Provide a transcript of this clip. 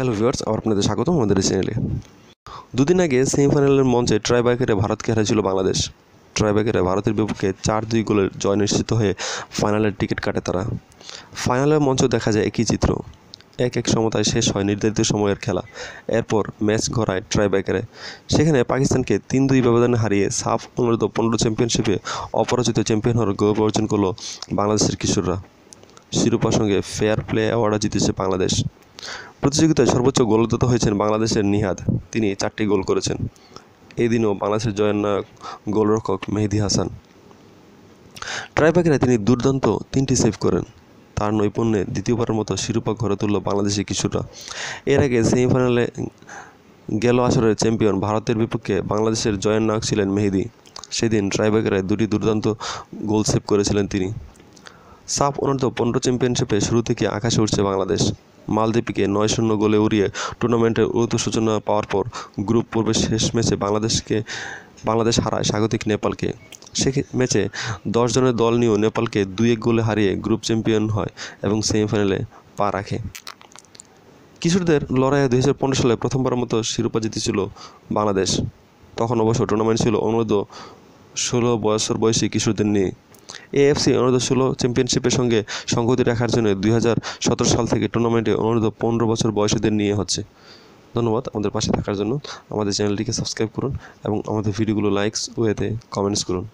hello viewers আবার আপনাদের স্বাগতম আমাদের চ্যানেলে দুদিন আগে সেমিফাইনালের মঞ্চে ট্রাইব্রেকারে ভারতকে হারিয়েছিল বাংলাদেশ ট্রাইব্রেকারে ভারতের বিপক্ষে চার দুই গোলের জয় নিশ্চিত হয়ে ফাইনালের টিকিট কাটে তারা ফাইনালের মঞ্চ দেখা যায় একই চিত্র এক এক সমতায় শেষ হয় নির্ধারিত সময়ের খেলা এরপর ম্যাচ ঘোরায় ট্রাইব্রেকারে সেখানে পাকিস্তানকে তিন দুই ব্যবধানে হারিয়ে সাফ অনুরোধ পনেরো চ্যাম্পিয়নশিপে অপরাজিত চ্যাম্পিয়ন হওয়ার গৌরব অর্জন করল বাংলাদেশের কিশোররা শিরোপার সঙ্গে ফেয়ার প্লে অ্যাওয়ার্ডও জিতেছে বাংলাদেশ প্রতিযোগিতায় সর্বোচ্চ গোলদাতা হয়েছেন বাংলাদেশের নিহাদ তিনি চারটি গোল করেছেন এই দিনও বাংলাদেশের জয়ের নায়ক গোলরক্ষক মেহেদি হাসান ট্রাইব্যাকেরা তিনি দুর্দান্ত তিনটি সেভ করেন তার নৈপুণ্যে দ্বিতীয়বারের মতো শিরোপা ঘরে তুলল বাংলাদেশি কিছুটা এর আগে সেমিফাইনালে গেল আসরের চ্যাম্পিয়ন ভারতের বিপক্ষে বাংলাদেশের জয়ের ছিলেন মেহেদি সেদিন ট্রাইব্যাকারে দুটি দুর্দান্ত গোল সেভ করেছিলেন তিনি সাফ অনূর্ধ্ব পনেরো চ্যাম্পিয়নশিপে শুরু থেকে আকাশে উঠছে বাংলাদেশ মালদ্বীপকে নয় শূন্য গোলে উড়িয়ে টুর্নামেন্টের উর্ধ সূচনা পাওয়ার পর গ্রুপ পর্বের শেষ ম্যাচে বাংলাদেশকে বাংলাদেশ হারায় স্বাগতিক নেপালকে সে ম্যাচে দশ জনের দল নিয়েও নেপালকে দুই এক গোলে হারিয়ে গ্রুপ চ্যাম্পিয়ন হয় এবং সেমিফাইনালে পা রাখে কিশোরদের লড়াইয়ে দুই সালে প্রথমবারের মতো শিরোপা জিতেছিল বাংলাদেশ তখন অবশ্য টুর্নামেন্ট ছিল অনুরোধ ষোলো বয়সর বয়সী কিশোরদের নিয়ে এএফসি অনুরোধ ষোলো চ্যাম্পিয়নশিপের সঙ্গে সংগতি রাখার জন্য দুই সাল থেকে টুর্নামেন্টে অনুরোধ পনেরো বছর বয়সীদের নিয়ে হচ্ছে ধন্যবাদ আমাদের পাশে থাকার জন্য আমাদের চ্যানেলটিকে সাবস্ক্রাইব করুন এবং আমাদের ভিডিওগুলো লাইকস ওয়েতে কমেন্টস করুন